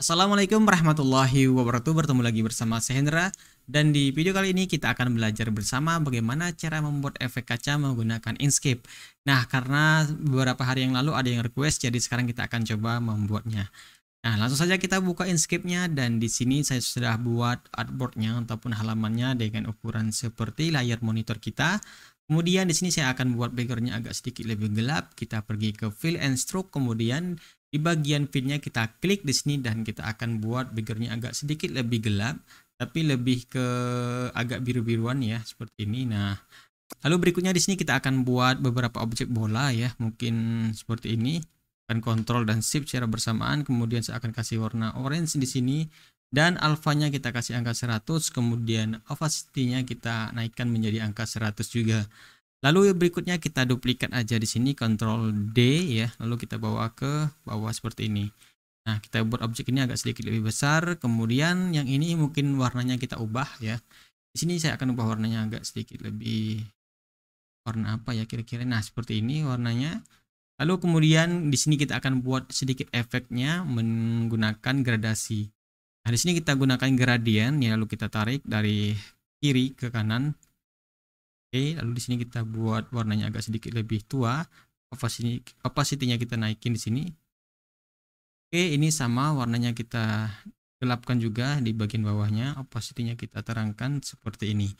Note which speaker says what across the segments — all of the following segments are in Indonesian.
Speaker 1: Assalamualaikum
Speaker 2: warahmatullahi wabarakatuh Bertemu lagi bersama saya Hendra Dan di video kali ini kita akan belajar bersama Bagaimana cara membuat efek kaca menggunakan Inkscape Nah karena beberapa hari yang lalu ada yang request Jadi sekarang kita akan coba membuatnya Nah langsung saja kita buka Inkscape-nya Dan di sini saya sudah buat artboard-nya Ataupun halamannya dengan ukuran seperti layar monitor kita Kemudian di sini saya akan buat background-nya agak sedikit lebih gelap Kita pergi ke fill and stroke Kemudian di bagian fitnya kita klik di sini dan kita akan buat backgroundnya agak sedikit lebih gelap, tapi lebih ke agak biru-biruan ya seperti ini. Nah, lalu berikutnya di sini kita akan buat beberapa objek bola ya, mungkin seperti ini. Akan kontrol dan shift secara bersamaan, kemudian saya akan kasih warna orange di sini dan alfanya kita kasih angka 100 kemudian opacity-nya kita naikkan menjadi angka 100 juga Lalu berikutnya kita duplikat aja di sini Ctrl D ya, lalu kita bawa ke bawah seperti ini. Nah, kita buat objek ini agak sedikit lebih besar, kemudian yang ini mungkin warnanya kita ubah ya. Di sini saya akan ubah warnanya agak sedikit lebih warna apa ya kira-kira. Nah, seperti ini warnanya. Lalu kemudian di sini kita akan buat sedikit efeknya menggunakan gradasi. Nah, di sini kita gunakan gradien ya, lalu kita tarik dari kiri ke kanan oke lalu di sini kita buat warnanya agak sedikit lebih tua opacity opacity-nya kita naikin di sini oke ini sama warnanya kita gelapkan juga di bagian bawahnya opacity-nya kita terangkan seperti ini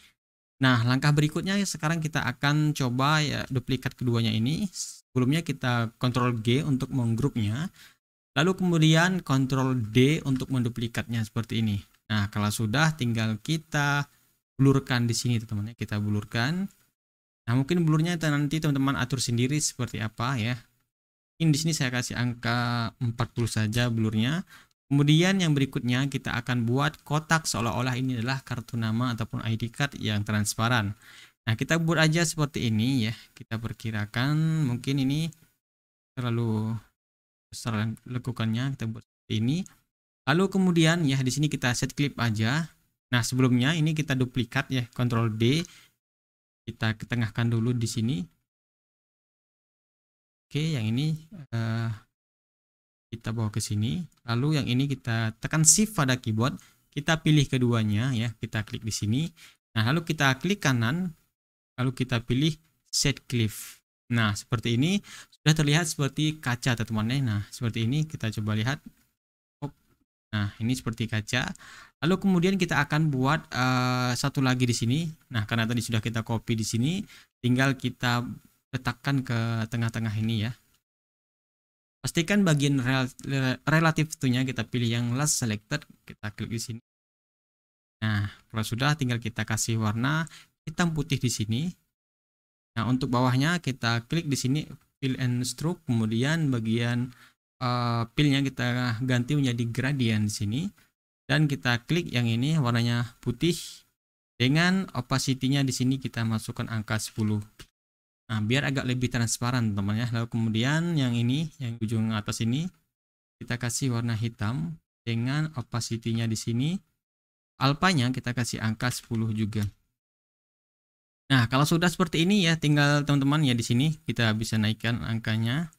Speaker 2: Nah, langkah berikutnya ya, sekarang kita akan coba ya, duplikat keduanya ini. Sebelumnya kita Ctrl G untuk menggrupnya. Lalu kemudian Ctrl D untuk menduplikatnya seperti ini. Nah, kalau sudah tinggal kita blurkan di sini teman-teman kita blurkan nah mungkin blurnya nanti teman-teman atur sendiri seperti apa ya ini di sini saya kasih angka 40 saja blurnya kemudian yang berikutnya kita akan buat kotak seolah-olah ini adalah kartu nama ataupun ID card yang transparan nah kita buat aja seperti ini ya kita perkirakan mungkin ini terlalu besar lekukannya kita buat seperti ini lalu kemudian ya di sini kita set clip aja Nah, sebelumnya ini kita duplikat ya, Ctrl D. Kita ketengahkan dulu di sini. Oke, yang ini uh, kita bawa ke sini. Lalu yang ini kita tekan Shift pada keyboard, kita pilih keduanya ya, kita klik di sini. Nah, lalu kita klik kanan, lalu kita pilih Set Cliff. Nah, seperti ini sudah terlihat seperti kaca teman-teman. Nah, seperti ini kita coba lihat Nah, ini seperti kaca. Lalu kemudian kita akan buat uh, satu lagi di sini. Nah, karena tadi sudah kita copy di sini, tinggal kita letakkan ke tengah-tengah ini ya. Pastikan bagian rel relatif tentunya kita pilih yang last selected, kita klik di sini. Nah, kalau sudah tinggal kita kasih warna hitam putih di sini. Nah, untuk bawahnya kita klik di sini fill and stroke, kemudian bagian uh, pilnya kita ganti menjadi gradient di sini dan kita klik yang ini warnanya putih dengan opacity-nya di sini kita masukkan angka 10. Nah, biar agak lebih transparan teman-teman ya. Lalu kemudian yang ini yang ujung atas ini kita kasih warna hitam dengan opacity-nya di sini alpanya kita kasih angka 10 juga. Nah, kalau sudah seperti ini ya tinggal teman-teman ya di sini kita bisa naikkan angkanya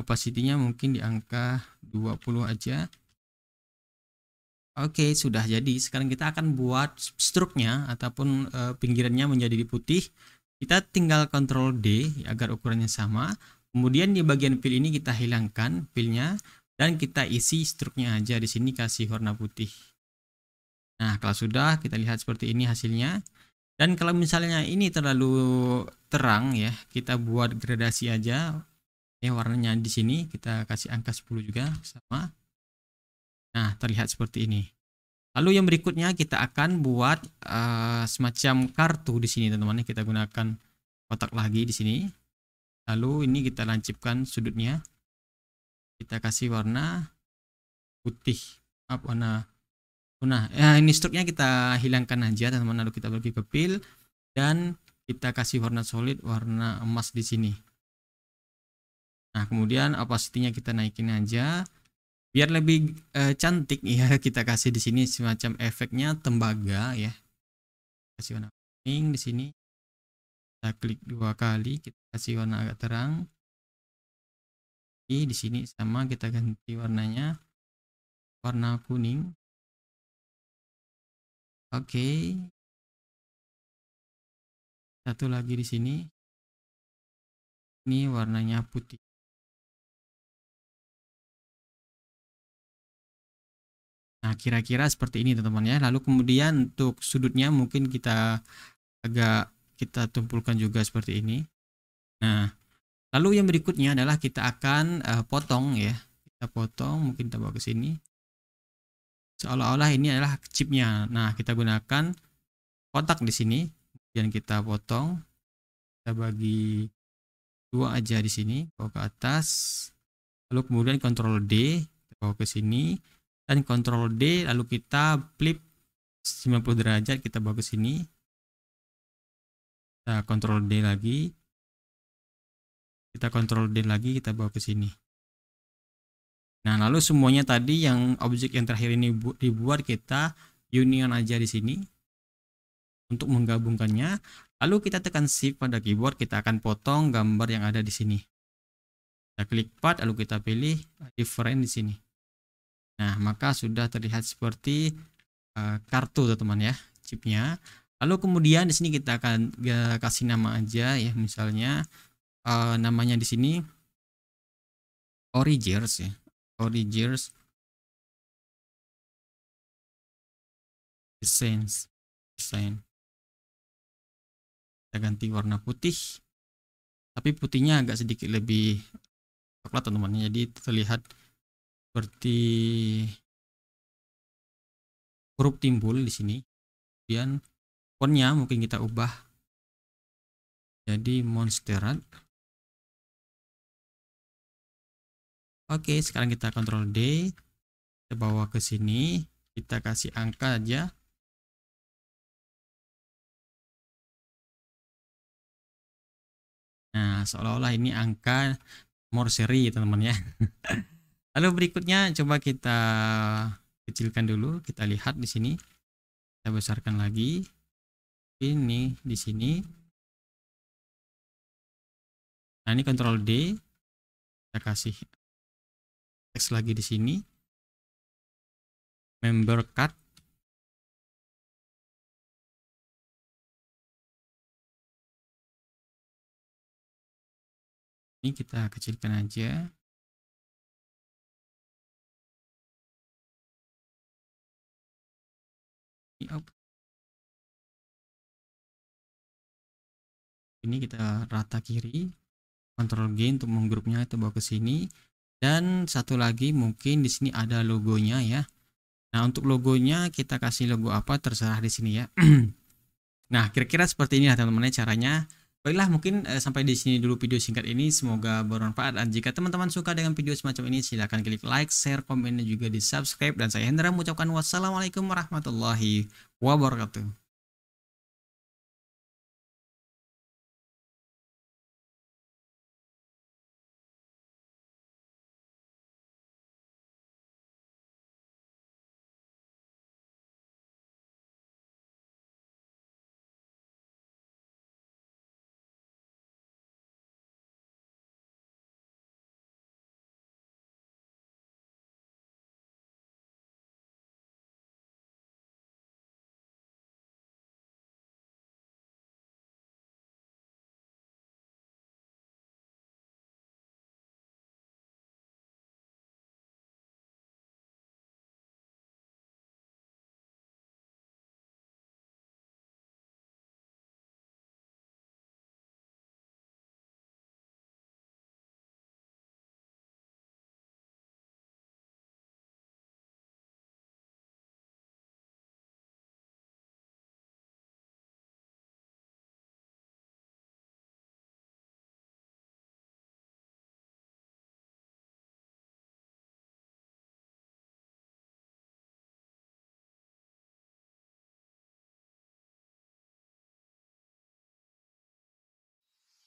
Speaker 2: opacity-nya mungkin di angka 20 aja Oke sudah jadi sekarang kita akan buat struknya ataupun e, pinggirannya menjadi putih kita tinggal kontrol D agar ukurannya sama kemudian di bagian fill ini kita hilangkan fillnya dan kita isi struknya aja di sini kasih warna putih nah kalau sudah kita lihat seperti ini hasilnya dan kalau misalnya ini terlalu terang ya kita buat gradasi aja Oke, warnanya di sini kita kasih angka 10 juga sama. Nah, terlihat seperti ini. Lalu yang berikutnya kita akan buat uh, semacam kartu di sini teman-teman. Kita gunakan kotak lagi di sini. Lalu ini kita lancipkan sudutnya. Kita kasih warna putih. Apa warna Nah, ya ini struknya kita hilangkan aja teman-teman. Lalu kita bagi ke pil dan kita kasih warna solid, warna emas di sini. Nah, kemudian opacity-nya kita naikin aja biar lebih e, cantik ya kita kasih di sini semacam efeknya tembaga ya. Kasih warna kuning di sini. Kita klik dua kali, kita kasih warna agak terang.
Speaker 1: Ini di sini sama kita ganti warnanya warna kuning. Oke. Okay. Satu lagi di sini. Ini warnanya putih. Nah,
Speaker 2: kira-kira seperti ini teman-teman ya. Lalu kemudian untuk sudutnya mungkin kita agak kita tumpulkan juga seperti ini. Nah, lalu yang berikutnya adalah kita akan uh, potong ya. Kita potong, mungkin kita bawa ke sini. Seolah-olah ini adalah chipnya. Nah, kita gunakan kotak di sini, kemudian kita potong. Kita bagi dua aja di sini, bawa ke atas. Lalu kemudian kontrol D, kita bawa ke sini dan kontrol D lalu kita flip 90 derajat kita bawa ke sini kita kontrol D lagi kita kontrol D lagi kita bawa ke sini nah lalu semuanya tadi yang objek yang terakhir ini dibuat kita union aja di sini untuk menggabungkannya lalu kita tekan shift pada keyboard kita akan potong gambar yang ada di sini kita klik part lalu kita pilih different di sini Nah, maka sudah terlihat seperti uh, kartu teman-teman ya, chipnya. Lalu kemudian di sini kita akan ya, kasih nama aja ya, misalnya uh, namanya di sini Origers ya. Origers
Speaker 1: Essence design. Kita ganti warna putih. Tapi putihnya agak sedikit lebih coklat teman-teman. Ya. Jadi terlihat seperti huruf timbul di sini kemudian fontnya mungkin kita ubah jadi monsterat oke sekarang kita kontrol D kita bawa ke sini kita kasih angka aja
Speaker 2: nah seolah-olah ini angka morseri teman-teman ya Lalu berikutnya coba kita kecilkan dulu, kita lihat di sini. Kita besarkan lagi. Ini di
Speaker 1: sini. Nah, ini Ctrl D. Kita kasih teks lagi di sini. Member cut. Ini kita kecilkan aja. up
Speaker 2: ini kita rata kiri kontrol G untuk menggrupnya itu bawa ke sini dan satu lagi mungkin di sini ada logonya ya nah untuk logonya kita kasih logo apa terserah di sini ya nah kira-kira seperti ini teman-teman ya caranya Baiklah, mungkin eh, sampai di sini dulu video singkat ini. Semoga bermanfaat. Dan jika teman-teman suka dengan video semacam ini, silahkan klik like, share, komen, dan juga di subscribe. Dan saya Hendra mengucapkan wassalamualaikum warahmatullahi wabarakatuh.